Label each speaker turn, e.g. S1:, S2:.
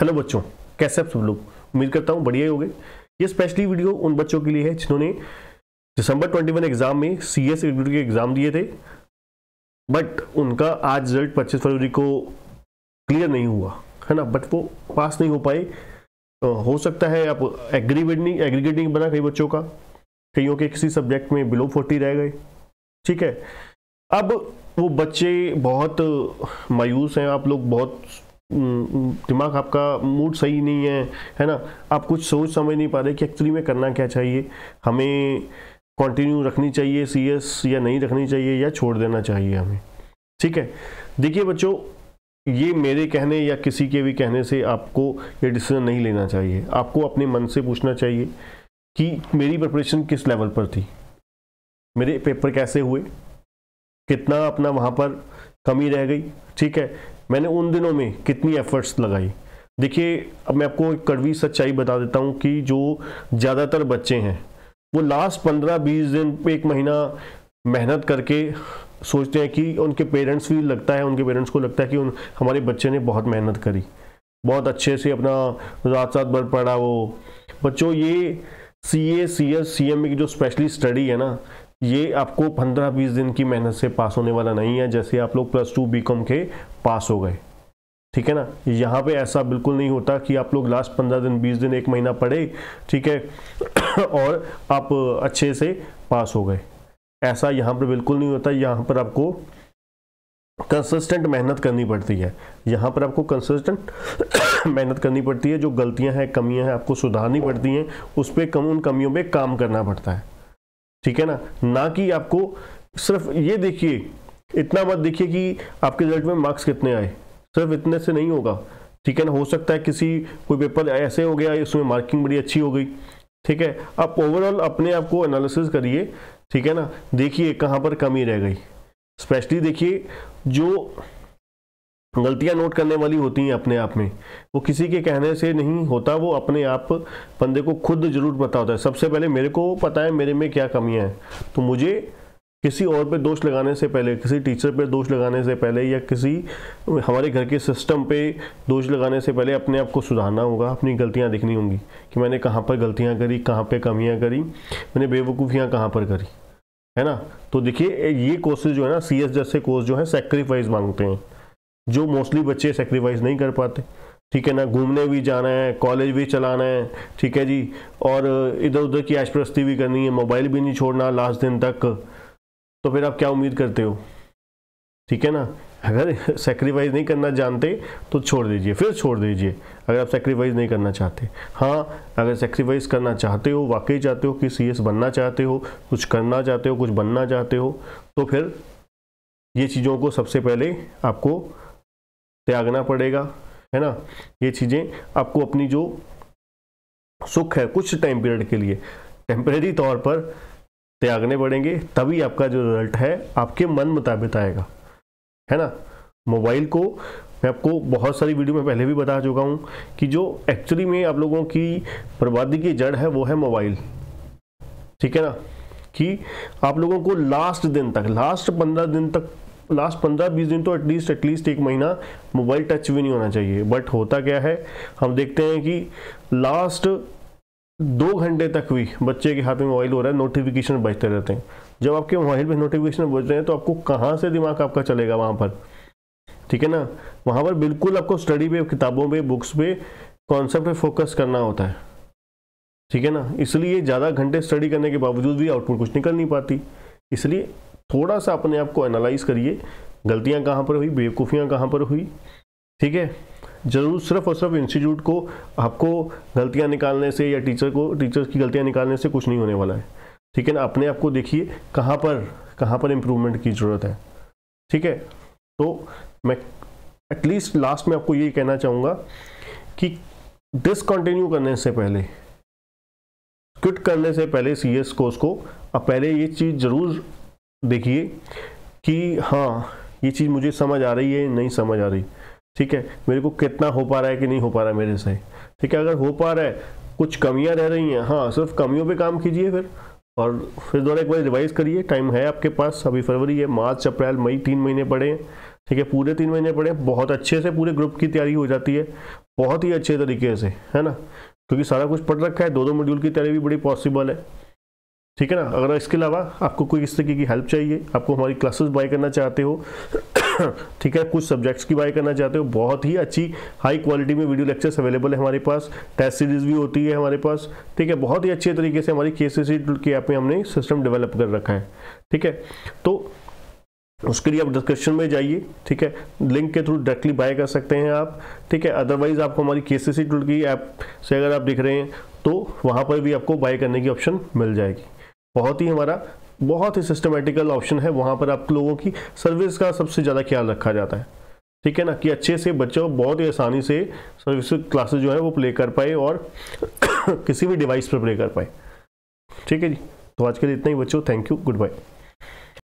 S1: hello बच्चों कैसे आप सब लोग उम्मीद करता हूँ बढ़िया ही हो ये स्पेशली वीडियो उन बच्चों के लिए है जिन्होंने दिसंबर 21 एग्जाम में सी एस e के एग्जाम दिए थे बट उनका आज रिजल्ट पच्चीस फरवरी को क्लियर नहीं हुआ है ना बट वो पास नहीं हो पाए तो हो सकता है आप एग्रीगेटिंग एग्रीगेटिंग बना कई बच्चों का कईयों के किसी सब्जेक्ट में बिलो फोर्टी रह गए ठीक है अब वो बच्चे बहुत मायूस हैं आप लोग बहुत हम्म, दिमाग आपका मूड सही नहीं है है ना आप कुछ सोच समझ नहीं पा रहे कि एक्चुअली में करना क्या चाहिए हमें कंटिन्यू रखनी चाहिए सीएस या नहीं रखनी चाहिए या छोड़ देना चाहिए हमें ठीक है देखिए बच्चों ये मेरे कहने या किसी के भी कहने से आपको ये डिसीजन नहीं लेना चाहिए आपको अपने मन से पूछना चाहिए कि मेरी प्रिपरेशन किस लेवल पर थी मेरे पेपर कैसे हुए कितना अपना वहाँ पर कमी रह गई ठीक है मैंने उन दिनों में कितनी एफर्ट्स लगाई देखिए अब मैं आपको एक कड़वी सच्चाई बता देता हूँ कि जो ज़्यादातर बच्चे हैं वो लास्ट पंद्रह बीस दिन पे एक महीना मेहनत करके सोचते हैं कि उनके पेरेंट्स भी लगता है उनके पेरेंट्स को लगता है कि उन हमारे बच्चे ने बहुत मेहनत करी बहुत अच्छे से अपना रात रात भर पढ़ा वो बच्चों ये सी ए सी एस सी एम की जो स्पेशली स्टडी है ना ये आपको पंद्रह बीस दिन की मेहनत से पास होने वाला नहीं है जैसे आप लोग प्लस टू बी के पास हो गए ठीक है ना यहाँ पे ऐसा बिल्कुल नहीं होता कि आप लोग लास्ट पंद्रह दिन बीस दिन एक महीना पढ़े ठीक है और आप अच्छे से पास हो गए ऐसा यहाँ पर बिल्कुल नहीं होता यहाँ पर आपको कंसिस्टेंट मेहनत करनी पड़ती है यहाँ पर आपको कंसिस्टेंट मेहनत करनी पड़ती है जो गलतियाँ हैं कमियाँ हैं आपको सुधारनी पड़ती हैं उस पर कम उन कमियों पर काम करना पड़ता है ठीक है ना ना कि आपको सिर्फ ये देखिए इतना मत देखिए कि आपके रिजल्ट में मार्क्स कितने आए सिर्फ इतने से नहीं होगा ठीक है ना हो सकता है किसी कोई पेपर ऐसे हो गया इसमें मार्किंग बड़ी अच्छी हो गई ठीक है आप ओवरऑल अपने आप को एनालिसिस करिए ठीक है ना देखिए कहाँ पर कमी रह गई स्पेशली देखिए जो गलतियां नोट करने वाली होती हैं अपने आप में वो किसी के कहने से नहीं होता वो अपने आप बंदे को खुद जरूर पता होता है सबसे पहले मेरे को पता है मेरे में क्या कमियां हैं तो मुझे किसी और पे दोष लगाने से पहले किसी टीचर पे दोष लगाने से पहले या किसी हमारे घर के सिस्टम पे दोष लगाने से पहले अपने आप को सुधारना होगा अपनी गलतियां दिखनी होंगी कि मैंने कहाँ पर गलतियाँ करी कहाँ पर कमियाँ करी मैंने बेवकूफ़ियाँ कहाँ पर करी है ना तो देखिए ये कोर्सेज जो है ना सी एस जैसे कोर्स जो है सेक्रीफाइस मांगते हैं जो मोस्टली बच्चे सेक्रीफाइस नहीं कर पाते ठीक है ना घूमने भी जाना है कॉलेज भी चलाना है ठीक है जी और इधर उधर की ऐश प्रस्ती भी करनी है मोबाइल भी नहीं छोड़ना लास्ट दिन तक तो फिर आप क्या उम्मीद करते हो ठीक है ना अगर सेक्रीफाइस नहीं करना जानते तो छोड़ दीजिए फिर छोड़ दीजिए अगर आप सेक्रीफाइस नहीं करना चाहते हाँ अगर सेक्रीफाइस करना चाहते हो वाकई चाहते हो कि सी बनना चाहते हो कुछ करना चाहते हो कुछ बनना चाहते हो तो फिर ये चीज़ों को सबसे पहले आपको त्यागना पड़ेगा है ना ये चीज़ें आपको अपनी जो सुख है कुछ टाइम पीरियड के लिए टेम्परेरी तौर पर त्यागने पड़ेंगे तभी आपका जो रिजल्ट है आपके मन मुताबिक आएगा है ना मोबाइल को मैं आपको बहुत सारी वीडियो में पहले भी बता चुका हूँ कि जो एक्चुअली में आप लोगों की बर्बादी की जड़ है वो है मोबाइल ठीक है ना कि आप लोगों को लास्ट दिन तक लास्ट पंद्रह दिन तक लास्ट पंद्रह बीस दिन तो एटलीस्ट एटलीस्ट एक महीना मोबाइल टच भी नहीं होना चाहिए बट होता क्या है हम देखते हैं कि लास्ट दो घंटे तक भी बच्चे के हाथ में मोबाइल हो रहा है नोटिफिकेशन बजते रहते हैं जब आपके मोबाइल में नोटिफिकेशन बज रहे हैं तो आपको कहाँ से दिमाग आपका चलेगा वहाँ पर ठीक है ना वहाँ पर बिल्कुल आपको स्टडी पे किताबों पे बुक्स पे कॉन्सेप्ट फोकस करना होता है ठीक है ना इसलिए ज़्यादा घंटे स्टडी करने के बावजूद भी आउटपुट कुछ निकल नहीं पाती इसलिए थोड़ा सा अपने आप को एनालाइज करिए गलतियाँ कहाँ पर हुई बेवकूफ़ियाँ कहाँ पर हुई ठीक है जरूर सिर्फ और सिर्फ इंस्टीट्यूट को आपको गलतियाँ निकालने से या टीचर को टीचर्स की गलतियाँ निकालने से कुछ नहीं होने वाला है ठीक है ना अपने आप को देखिए कहाँ पर कहाँ पर इम्प्रूवमेंट की ज़रूरत है ठीक है तो मैं एटलीस्ट लास्ट में आपको ये कहना चाहूँगा कि डिसकंटिन्यू करने से पहले क्विट करने से पहले सी एस कोर्स को आप पहले ये चीज़ ज़रूर देखिए कि हाँ ये चीज़ मुझे समझ आ रही है नहीं समझ आ रही ठीक है मेरे को कितना हो पा रहा है कि नहीं हो पा रहा है मेरे से ठीक है अगर हो पा रहा है कुछ कमियां रह रही हैं हाँ सिर्फ कमियों पे काम कीजिए फिर और फिर दोबारा एक बार रिवाइज करिए टाइम है आपके पास अभी फरवरी है मार्च अप्रैल मई तीन महीने पड़े हैं ठीक है पूरे तीन महीने पड़े बहुत अच्छे से पूरे ग्रुप की तैयारी हो जाती है बहुत ही अच्छे तरीके से है ना क्योंकि सारा कुछ पढ़ रखा है दो दो मॉड्यूल की तैयारी भी बड़ी पॉसिबल है ठीक है ना अगर इसके अलावा आपको कोई इस तरीके की हेल्प चाहिए आपको हमारी क्लासेस बाय करना चाहते हो ठीक है कुछ सब्जेक्ट्स की बाय करना चाहते हो बहुत ही अच्छी हाई क्वालिटी में वीडियो लेक्चर्स अवेलेबल है हमारे पास टेस्ट सीरीज भी होती है हमारे पास ठीक है बहुत ही अच्छे तरीके से हमारी के सी सी के ऐप में हमने सिस्टम डेवलप कर रखा है ठीक है तो उसके लिए आप डिस्क्रिप्शन में जाइए ठीक है लिंक के थ्रू डायरेक्टली बाय कर सकते हैं आप ठीक है अदरवाइज आपको हमारी के सी सी टूल की ऐप से अगर आप दिख रहे हैं तो वहाँ पर भी आपको बाय करने की ऑप्शन मिल जाएगी बहुत ही हमारा बहुत ही सिस्टमेटिकल ऑप्शन है वहाँ पर आप लोगों की सर्विस का सबसे ज़्यादा ख्याल रखा जाता है ठीक है ना कि अच्छे से बच्चों बहुत ही आसानी से सर्विस क्लासेस जो है वो प्ले कर पाए और किसी भी डिवाइस पर प्ले कर पाए ठीक है जी तो आज के लिए इतना ही बच्चों थैंक यू गुड बाय